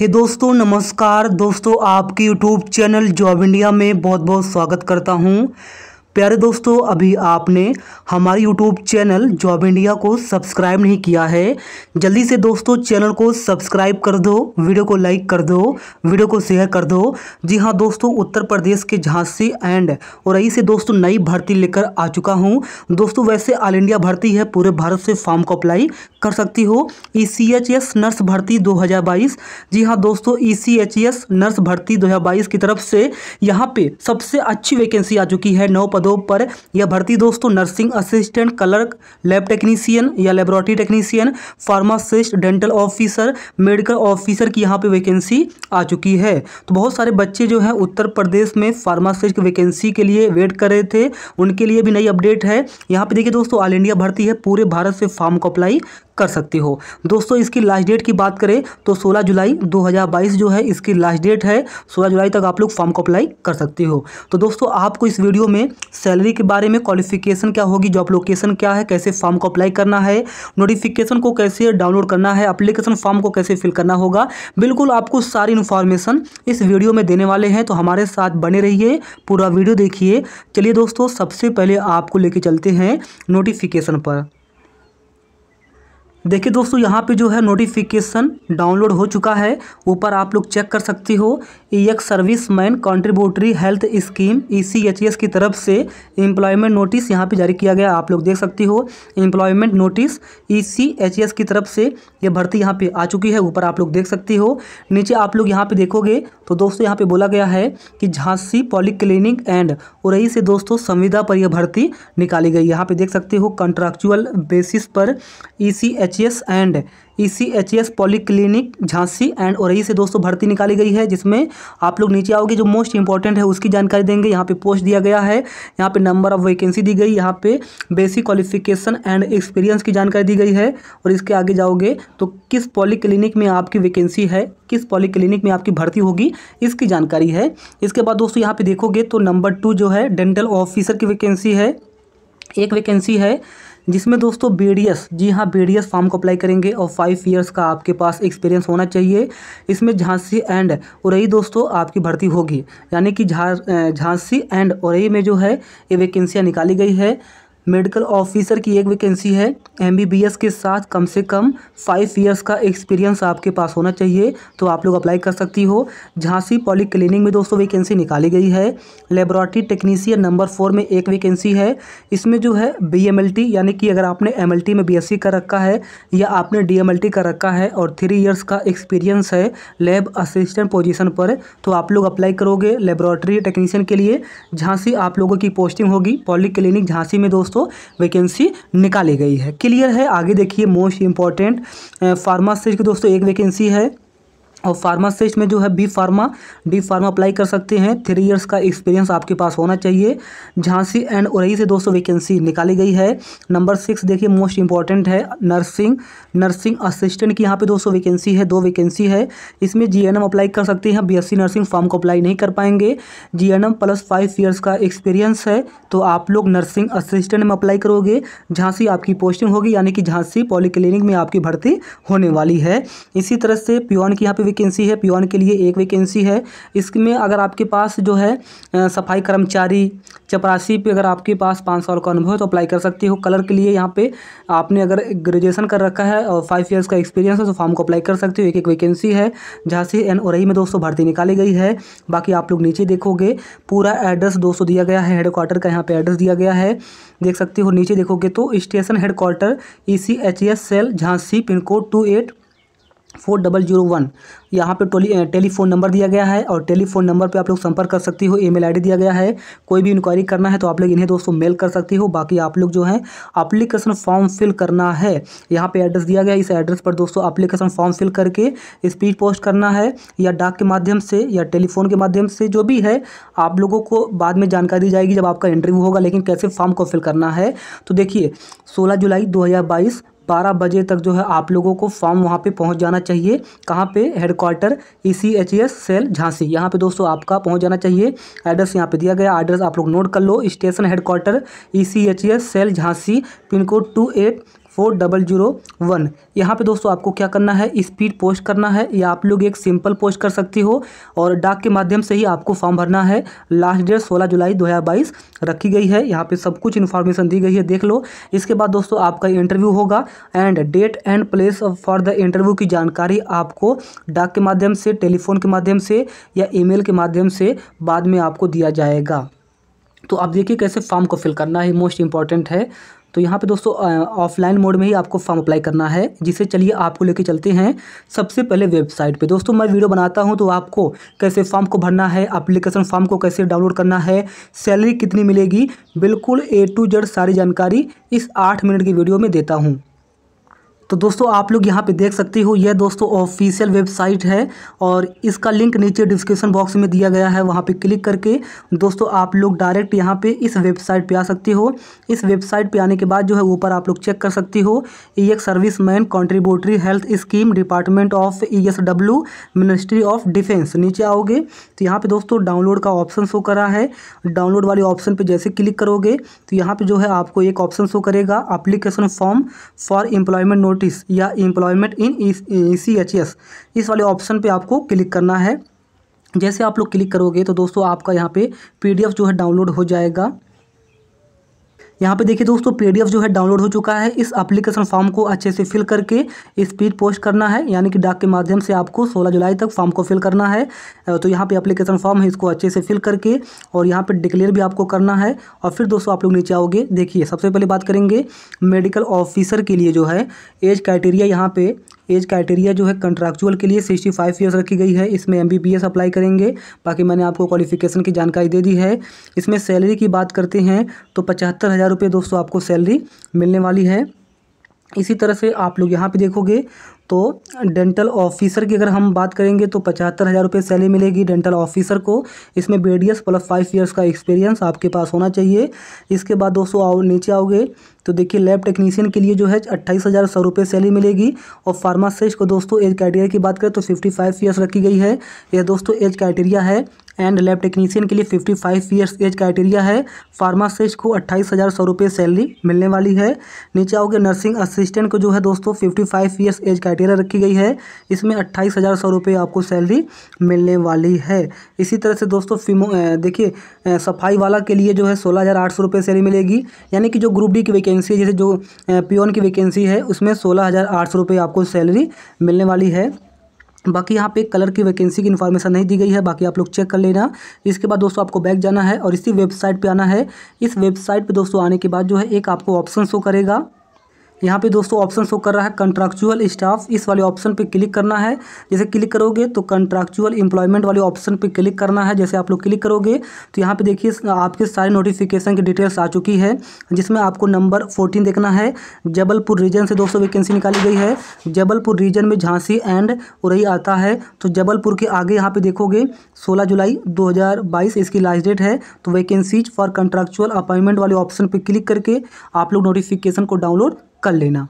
हे hey दोस्तों नमस्कार दोस्तों आपके यूट्यूब चैनल जॉब इंडिया में बहुत बहुत स्वागत करता हूँ प्यारे दोस्तों अभी आपने हमारे यूट्यूब चैनल जॉब इंडिया को सब्सक्राइब नहीं किया है जल्दी से दोस्तों चैनल को सब्सक्राइब कर दो वीडियो को लाइक कर दो वीडियो को शेयर कर दो जी हाँ दोस्तों उत्तर प्रदेश के झांसी एंड उरई से दोस्तों नई भर्ती लेकर आ चुका हूँ दोस्तों वैसे ऑल इंडिया भर्ती है पूरे भारत से फॉर्म को अप्लाई कर सकती हो ई e नर्स भर्ती दो जी हाँ दोस्तों ई e नर्स भर्ती दो की तरफ से यहाँ पे सबसे अच्छी वैकेंसी आ चुकी है नौ पदों पदों पर यह भर्ती दोस्तों nursing assistant clerk lab technician या laboratory technician pharmacist dental officer medical officer की यहाँ पे वैकेंसी आ चुकी है तो बहुत सारे बच्चे जो हैं उत्तर प्रदेश में फार्मासिस्ट वैकेंसी के लिए वेट कर रहे थे उनके लिए भी नई अपडेट है यहाँ पर देखिए दोस्तों ऑल इंडिया भर्ती है पूरे भारत से फॉर्म को अप्लाई कर सकते हो दोस्तों इसकी लास्ट डेट की बात करें तो 16 जुलाई 2022 जो है इसकी लास्ट डेट है 16 जुलाई तक आप लोग फॉर्म को अप्लाई कर सकते हो तो दोस्तों आपको इस वीडियो में सैलरी के बारे में क्वालिफिकेशन क्या होगी जॉब लोकेशन क्या है कैसे फॉर्म को अप्लाई करना है नोटिफिकेशन को कैसे डाउनलोड करना है अप्लीकेशन फॉर्म को कैसे फिल करना होगा बिल्कुल आपको सारी इन्फॉर्मेशन इस वीडियो में देने वाले हैं तो हमारे साथ बने रहिए पूरा वीडियो देखिए चलिए दोस्तों सबसे पहले आपको लेके चलते हैं नोटिफिकेशन पर देखिए दोस्तों यहाँ पे जो है नोटिफिकेशन डाउनलोड हो चुका है ऊपर आप लोग चेक कर सकती हो एक service man contributory health scheme ई की तरफ से एम्प्लॉयमेंट नोटिस यहाँ पे जारी किया गया आप लोग देख सकती हो एम्प्लॉयमेंट नोटिस ई की तरफ से ये यह भर्ती यहाँ पे आ चुकी है ऊपर आप लोग देख सकती हो नीचे आप लोग यहाँ पर देखोगे तो दोस्तों यहाँ पर बोला गया है कि झांसी पॉलीक्लिनिक एंड उरई से दोस्तों संविदा पर यह भर्ती निकाली गई यहाँ पर देख सकते हो कंट्रैक्चुअल बेसिस पर E e H S and E C H S polyclinic Jhansi and औरई से दोस्तों भर्ती निकाली गई है जिसमें आप लोग नीचे आओगे जो मोस्ट इंपॉर्टेंट है उसकी जानकारी देंगे यहाँ पे पोस्ट दिया गया है यहाँ पे नंबर ऑफ वैकेंसी दी गई यहाँ पे बेसिक क्वालिफिकेशन एंड एक्सपीरियंस की जानकारी दी गई है और इसके आगे जाओगे तो किस पॉलीक्लिनिक में आपकी वैकेंसी है किस पॉलीक्लिनिक में आपकी भर्ती होगी इसकी जानकारी है इसके बाद दोस्तों यहाँ पर देखोगे तो नंबर टू जो है डेंटल ऑफिसर की वैकेंसी है एक वैकेंसी है जिसमें दोस्तों बी जी हाँ बी फॉर्म को अप्लाई करेंगे और फाइव ईयर्स का आपके पास एक्सपीरियंस होना चाहिए इसमें झांसी एंड उरई दोस्तों आपकी भर्ती होगी यानी कि झांसी एंड उरई में जो है ये वैकेंसियाँ निकाली गई है मेडिकल ऑफिसर की एक वैकेंसी है एमबीबीएस के साथ कम से कम फाइव ईयर्स का एक्सपीरियंस आपके पास होना चाहिए तो आप लोग अप्लाई कर सकती हो झांसी पॉली क्लिनिक में दोस्तों वैकेंसी निकाली गई है लेबोरेटरी टेक्नीसियन नंबर फोर में एक वैकेंसी है इसमें जो है बी यानी कि अगर आपने एम में बी कर रखा है या आपने डी कर रखा है और थ्री ईयर्स का एक्सपीरियंस है लैब असिस्टेंट पोजिशन पर तो आप लोग अप्लाई करोगे लेबोरेटरी टेक्नीशियन के लिए झांसी आप लोगों की पोस्टिंग होगी पॉली क्लिनिक झांसी में दोस्तों दोस्तों वैकेंसी निकाली गई है क्लियर है आगे देखिए मोस्ट इंपॉर्टेंट फार्मासिस्ट की दोस्तों एक वैकेंसी है और फार्मासिस्ट में जो है B pharma D pharma apply कर सकते हैं थ्री इयर्स का एक्सपीरियंस आपके पास होना चाहिए झांसी एंड उरई से 200 वैकेंसी निकाली गई है नंबर सिक्स देखिए मोस्ट इंपॉर्टेंट है नर्सिंग नर्सिंग असिस्टेंट की यहाँ पे 200 वैकेंसी है दो वैकेंसी है इसमें जी अप्लाई कर सकते हैं बी नर्सिंग फॉर्म को अप्लाई नहीं कर पाएंगे जी प्लस फाइव ईयर्स का एक्सपीरियंस है तो आप लोग नर्सिंग असिस्टेंट में अप्लाई करोगे झांसी आपकी पोस्टिंग होगी यानी कि झांसी पॉलीक्लिनिक में आपकी भर्ती होने वाली है इसी तरह से प्योन की यहाँ पर वैकेंसी है पियोन के लिए एक वैकेंसी है इसमें अगर आपके पास जो है सफाई कर्मचारी चपरासी पे अगर आपके पास पाँच साल का अनुभव है तो अप्लाई कर सकते हो कलर के लिए यहाँ पे आपने अगर ग्रेजुएशन कर रखा है और फाइव ईयर्स का एक्सपीरियंस है तो फॉर्म को अप्लाई कर सकते हो एक एक वैकेंसी है झांसी एन और में दोस्तों भर्ती निकाली गई है बाकी आप लोग नीचे देखोगे पूरा एड्रेस दोस्तों दिया गया है हेडक्वार्टर का यहाँ पर एड्रेस दिया गया है देख सकते हो नीचे देखोगे तो station headquarter E C H S cell Jhansi pin code two eight four double zero one यहाँ पर टोली टेलीफोन नंबर दिया गया है और टेलीफोन नंबर पे आप लोग संपर्क कर सकती हो ईमेल आईडी दिया गया है कोई भी इंक्वायरी करना है तो आप लोग इन्हें दोस्तों मेल कर सकती हो बाकी आप लोग जो है अप्लीकेशन फॉर्म फिल करना है यहाँ पे एड्रेस दिया गया इस एड्रेस पर दोस्तों अप्लीकेशन फॉर्म फिल करके स्पीड पोस्ट करना है या डाक के माध्यम से या टेलीफोन के माध्यम से जो भी है आप लोगों को बाद में जानकारी दी जाएगी जब आपका इंटरव्यू होगा लेकिन कैसे फॉर्म को फिल करना है तो देखिए सोलह जुलाई दो बारह बजे तक जो है आप लोगों को फॉर्म वहाँ पे पहुँच जाना चाहिए कहाँ पे headquarter E C H S cell Jhansi यहाँ पे दोस्तों आपका पहुँच जाना चाहिए एड्रेस यहाँ पे दिया गया एड्रेस आप लोग नोट कर लो station headquarter E C H S cell Jhansi pin code two eight four double zero one यहाँ पर दोस्तों आपको क्या करना है स्पीड पोस्ट करना है या आप लोग एक सिंपल पोस्ट कर सकती हो और डाक के माध्यम से ही आपको फॉर्म भरना है लास्ट डेट सोलह जुलाई दो हजार बाईस रखी गई है यहाँ पर सब कुछ इन्फॉर्मेशन दी गई है देख लो इसके बाद दोस्तों आपका इंटरव्यू होगा and date and place for the interview की जानकारी आपको डाक के माध्यम से टेलीफोन के माध्यम से या मेल के माध्यम से बाद में आपको दिया जाएगा तो आप देखिए कैसे फॉर्म को फिल करना है मोस्ट इंपॉर्टेंट है तो यहाँ पे दोस्तों ऑफलाइन मोड में ही आपको फॉर्म अप्लाई करना है जिसे चलिए आपको लेके चलते हैं सबसे पहले वेबसाइट पे दोस्तों मैं वीडियो बनाता हूँ तो आपको कैसे फॉर्म को भरना है अप्लीकेशन फॉर्म को कैसे डाउनलोड करना है सैलरी कितनी मिलेगी बिल्कुल ए टू जेड सारी जानकारी इस आठ मिनट की वीडियो में देता हूँ तो दोस्तों आप लोग यहाँ पे देख सकते हो यह दोस्तों ऑफिशियल वेबसाइट है और इसका लिंक नीचे डिस्क्रिप्शन बॉक्स में दिया गया है वहाँ पे क्लिक करके दोस्तों आप लोग डायरेक्ट यहाँ पे इस वेबसाइट पे आ सकते हो इस वेबसाइट पे आने के बाद जो है ऊपर आप लोग चेक कर सकते हो ex service man contributory health scheme department of E S W ministry of defence नीचे आओगे तो यहाँ पर दोस्तों डाउनलोड का ऑप्शन शो करा है डाउनलोड वाले ऑप्शन पर जैसे क्लिक करोगे तो यहाँ पर जो है आपको एक ऑप्शन शो करेगा application form for employment note notice या employment in C H S इस वाले ऑप्शन पे आपको क्लिक करना है जैसे आप लोग क्लिक करोगे तो दोस्तों आपका यहाँ पे पीडीएफ जो है डाउनलोड हो जाएगा यहाँ पे देखिए दोस्तों पीडीएफ जो है डाउनलोड हो चुका है इस एप्लीकेशन फॉर्म को अच्छे से फिल करके स्पीड पोस्ट करना है यानी कि डाक के माध्यम से आपको 16 जुलाई तक फॉर्म को फिल करना है तो यहाँ पे एप्लीकेशन फॉर्म है इसको अच्छे से फिल करके और यहाँ पर डिक्लेयर भी आपको करना है और फिर दोस्तों आप लोग नीचे आओगे देखिए सबसे पहले बात करेंगे मेडिकल ऑफिसर के लिए जो है एज क्राइटेरिया यहाँ पर एज क्राइटेरिया जो है कंट्रैक्चुअल के लिए सिक्सटी फाइव ईयर्स रखी गई है इसमें M B B S apply करेंगे बाकी मैंने आपको क्वालिफिकेशन की जानकारी दे दी है इसमें सैलरी की बात करते हैं तो पचहत्तर हज़ार रुपये दोस्तों आपको सैलरी मिलने वाली है इसी तरह से आप लोग यहाँ पे देखोगे तो डेंटल ऑफिसर की अगर हम बात करेंगे तो पचहत्तर हज़ार रुपये सैलरी मिलेगी डेंटल ऑफिसर को इसमें बेडियस प्लस फाइव ईयर्स का एक्सपीरियंस आपके पास होना चाहिए इसके बाद दोस्तों आओ नीचे आओगे तो देखिए लैब टेक्नीशियन के लिए जो है अट्ठाईस हज़ार सौ रुपये सैलरी मिलेगी और फार्मासिस्ट को दोस्तों एज क्राइटेरिया की बात करें तो फिफ्टी फाइव ईयर्स रखी गई है यह दोस्तों एज क्राइटेरिया है एंड लैब टेक्नीशियन के लिए fifty five years age criteria है फार्मासिस्ट को अट्ठाईस हज़ार सौ रुपये सैलरी मिलने वाली है नीचे आओगे नर्सिंग असिस्टेंट को जो है दोस्तों fifty five years age criteria रखी गई है इसमें अट्ठाईस हज़ार सौ रुपये आपको सैलरी मिलने वाली है इसी तरह से दोस्तों फिमो देखिए सफाई वाला के लिए जो है सोलह हज़ार आठ सौ रुपये सैलरी मिलेगी यानी कि जो ग्रुप डी की वैकेंसी है जैसे जो पीओन की वैकेंसी है उसमें सोलह हज़ार आठ सौ रुपये आपको सैलरी मिलने वाली है बाकी यहाँ पे कलर की वैकेंसी की इन्फॉर्मेशन नहीं दी गई है बाकी आप लोग चेक कर लेना इसके बाद दोस्तों आपको बैक जाना है और इसी वेबसाइट पे आना है इस वेबसाइट पे दोस्तों आने के बाद जो है एक आपको ऑप्शन शो करेगा यहाँ पे दोस्तों ऑप्शन शो कर रहा है कंट्रैक्चुअल स्टाफ इस वाले ऑप्शन पे क्लिक करना है जैसे क्लिक करोगे तो कंट्रैक्चुअल एम्प्लॉयमेंट वाले ऑप्शन पे क्लिक करना है जैसे आप लोग क्लिक करोगे तो यहाँ पे देखिए आपके सारे नोटिफिकेशन की डिटेल्स आ चुकी है जिसमें आपको नंबर फोर्टीन देखना है जबलपुर रीजन से दोस्तों वैकेंसी निकाली गई है जबलपुर रीजन में झांसी एंड उरई आता है तो जबलपुर के आगे यहाँ पर देखोगे सोलह जुलाई दो इसकी लास्ट डेट है तो वैकेंसीज फॉर कंट्रैक्चुअल अपॉइंटमेंट वाले ऑप्शन पर क्लिक करके आप लोग नोटिफिकेशन को डाउनलोड कर लेना